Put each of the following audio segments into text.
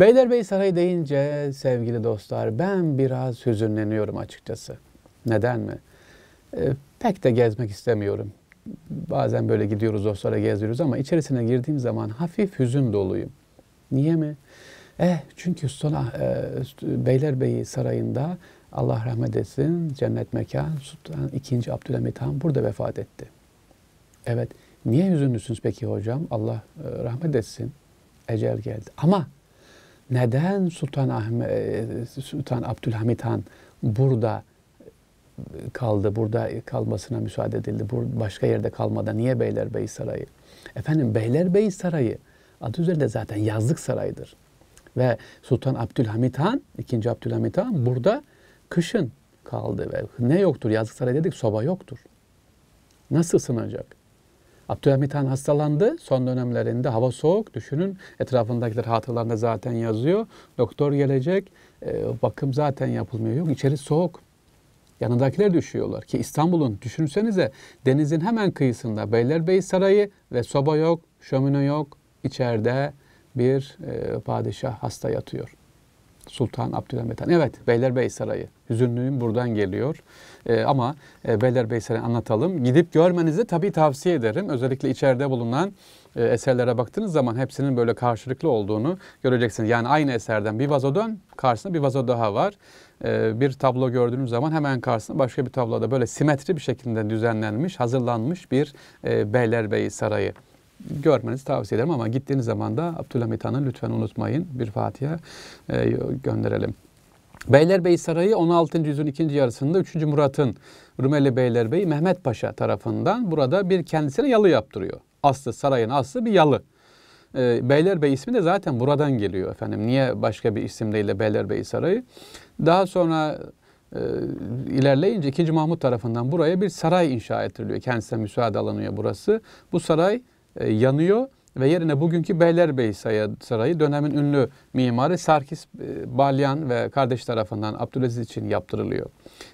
Beylerbeyi Sarayı deyince sevgili dostlar ben biraz hüzünleniyorum açıkçası. Neden mi? E, pek de gezmek istemiyorum. Bazen böyle gidiyoruz dostlara geziyoruz ama içerisine girdiğim zaman hafif hüzün doluyum. Niye mi? Eh, çünkü sona, e, Beylerbeyi Sarayı'nda Allah rahmet etsin cennet mekan Sultan 2. Abdülhamit Han burada vefat etti. Evet niye hüzünlüsünüz peki hocam? Allah e, rahmet etsin ecel geldi. Ama neden Sultan Ahmet e, Sultan Abdülhamit Han burada e, kaldı, burada kalmasına müsaade edildi. Başka yerde kalmadı. Niye Beylerbeyi Sarayı? Efendim Beylerbeyi Sarayı adı üzerinde zaten yazlık saraydır. Ve Sultan Abdülhamit Han, 2. Abdülhamit Han burada kışın kaldı. Ve ne yoktur? Yazlık saray dedik, soba yoktur. Nasıl ısınacak? Abdülhamit Han hastalandı. Son dönemlerinde hava soğuk. Düşünün etrafındakiler hatırlarında zaten yazıyor. Doktor gelecek. E, bakım zaten yapılmıyor. Yok içeri soğuk. Yanındakiler düşüyorlar ki İstanbul'un düşünsenize denizin hemen kıyısında Beylerbeyi Sarayı ve soba yok, şömine yok. İçeride bir e, padişah hasta yatıyor. Sultan Abdülhamit Han. Evet Beylerbeyi Sarayı. Hüzünlüğüm buradan geliyor. Ee, ama e, Beylerbeyi Sarayı'nı anlatalım. Gidip görmenizi tabii tavsiye ederim. Özellikle içeride bulunan e, eserlere baktığınız zaman hepsinin böyle karşılıklı olduğunu göreceksiniz. Yani aynı eserden bir vazo dön, karşısında bir vazo daha var. E, bir tablo gördüğünüz zaman hemen karşısında başka bir tabloda böyle simetri bir şekilde düzenlenmiş, hazırlanmış bir e, Beylerbeyi Sarayı görmenizi tavsiye ederim ama gittiğiniz zaman da Abdülhamit Han'ı lütfen unutmayın. Bir Fatiha e, gönderelim. Beylerbeyi Sarayı 16. yüzyılın ikinci yarısında 3. Murat'ın Rumeli Beylerbeyi Mehmet Paşa tarafından burada bir kendisine yalı yaptırıyor. Aslı sarayın aslı bir yalı. E, Beylerbeyi ismi de zaten buradan geliyor efendim. Niye başka bir isim değil de Beylerbeyi Sarayı? Daha sonra e, ilerleyince 2. Mahmut tarafından buraya bir saray inşa ettiriliyor. Kendisine müsaade alınıyor burası. Bu saray e, yanıyor ve yerine bugünkü Beylerbeyi Sarayı dönemin ünlü mimarı Sarkis e, Balyan ve kardeş tarafından Abdülaziz için yaptırılıyor.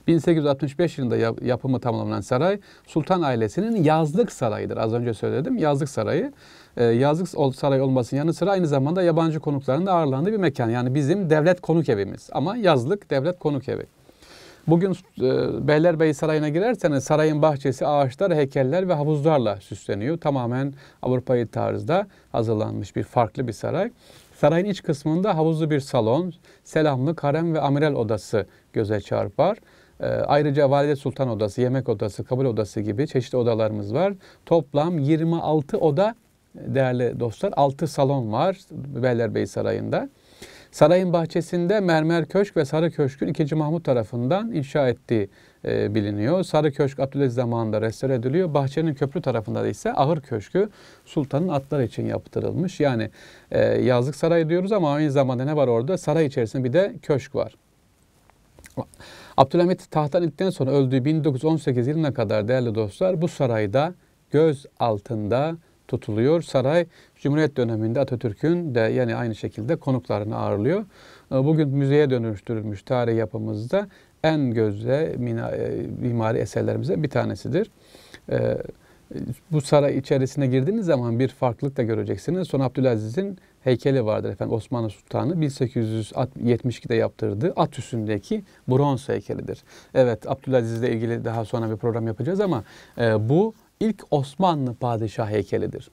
1865 yılında yapımı tamamlanan saray Sultan ailesinin yazlık sarayıdır. Az önce söyledim yazlık sarayı. E, yazlık saray olmasının yanı sıra aynı zamanda yabancı konukların da ağırlandığı bir mekan. Yani bizim devlet konuk evimiz ama yazlık devlet konuk evi. Bugün e, Beylerbeyi Sarayı'na girerseniz sarayın bahçesi ağaçlar, heykeller ve havuzlarla süsleniyor. Tamamen Avrupa'yı tarzda hazırlanmış bir farklı bir saray. Sarayın iç kısmında havuzlu bir salon, selamlık, harem ve amiral odası göze çarpar. E, ayrıca Valide Sultan Odası, Yemek Odası, Kabul Odası gibi çeşitli odalarımız var. Toplam 26 oda e, değerli dostlar, 6 salon var Beylerbeyi Sarayı'nda. Sarayın bahçesinde Mermer Köşk ve Sarı Köşk'ün 2. Mahmut tarafından inşa ettiği e, biliniyor. Sarı Köşk Abdülaziz zamanında restore ediliyor. Bahçenin köprü tarafında da ise Ahır Köşkü sultanın atlar için yaptırılmış. Yani e, yazlık saray diyoruz ama aynı zamanda ne var orada? Saray içerisinde bir de köşk var. Abdülhamit tahttan indikten sonra öldüğü 1918 yılına kadar değerli dostlar bu sarayda göz altında tutuluyor. Saray Cumhuriyet döneminde Atatürk'ün de yani aynı şekilde konuklarını ağırlıyor. Ee, bugün müzeye dönüştürülmüş tarih yapımızda en gözde e, mimari eserlerimizden bir tanesidir. Ee, bu saray içerisine girdiğiniz zaman bir farklılık da göreceksiniz. Son Abdülaziz'in heykeli vardır efendim Osmanlı Sultanı 1872'de yaptırdığı at üstündeki bronz heykelidir. Evet ile ilgili daha sonra bir program yapacağız ama e, bu ilk Osmanlı padişah heykelidir.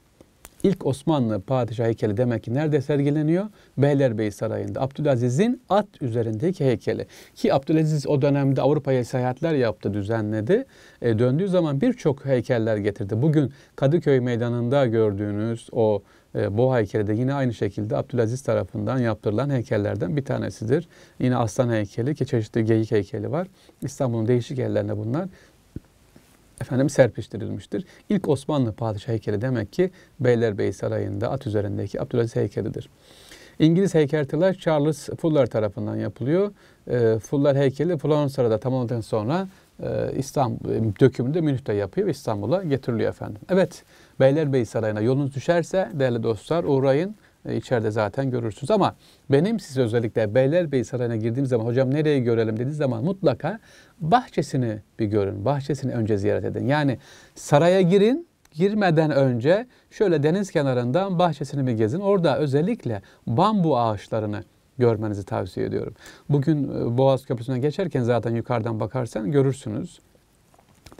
İlk Osmanlı padişah heykeli demek ki nerede sergileniyor? Beylerbeyi Sarayı'nda. Abdülaziz'in at üzerindeki heykeli. Ki Abdülaziz o dönemde Avrupa'ya seyahatler yaptı, düzenledi. E, döndüğü zaman birçok heykeller getirdi. Bugün Kadıköy Meydanı'nda gördüğünüz o e, bu heykeli de yine aynı şekilde Abdülaziz tarafından yaptırılan heykellerden bir tanesidir. Yine aslan heykeli ki çeşitli geyik heykeli var. İstanbul'un değişik yerlerinde bunlar efendim serpiştirilmiştir. İlk Osmanlı padişah heykeli demek ki Beylerbeyi Sarayı'nda at üzerindeki Abdülaziz heykelidir. İngiliz heykeltıraş Charles Fuller tarafından yapılıyor. Ee, Fuller heykeli Floransa'da tamamladıktan sonra e, İstanbul dökümünü de Münih'te yapıyor ve İstanbul'a getiriliyor efendim. Evet, Beylerbeyi Sarayı'na yolunuz düşerse değerli dostlar uğrayın. E, içeride zaten görürsünüz ama benim size özellikle Beylerbeyi Sarayı'na girdiğim zaman hocam nereye görelim dediğiniz zaman mutlaka bahçesini bir görün. Bahçesini önce ziyaret edin. Yani saraya girin girmeden önce şöyle deniz kenarından bahçesini bir gezin. Orada özellikle bambu ağaçlarını görmenizi tavsiye ediyorum. Bugün e, Boğaz Köprüsü'ne geçerken zaten yukarıdan bakarsan görürsünüz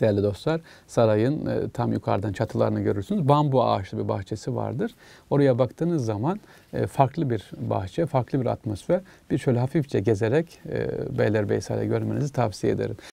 çok değerli dostlar. Sarayın e, tam yukarıdan çatılarını görürsünüz. Bambu ağaçlı bir bahçesi vardır. Oraya baktığınız zaman e, farklı bir bahçe, farklı bir atmosfer. Bir şöyle hafifçe gezerek e, Beylerbeyi Sarayı görmenizi tavsiye ederim.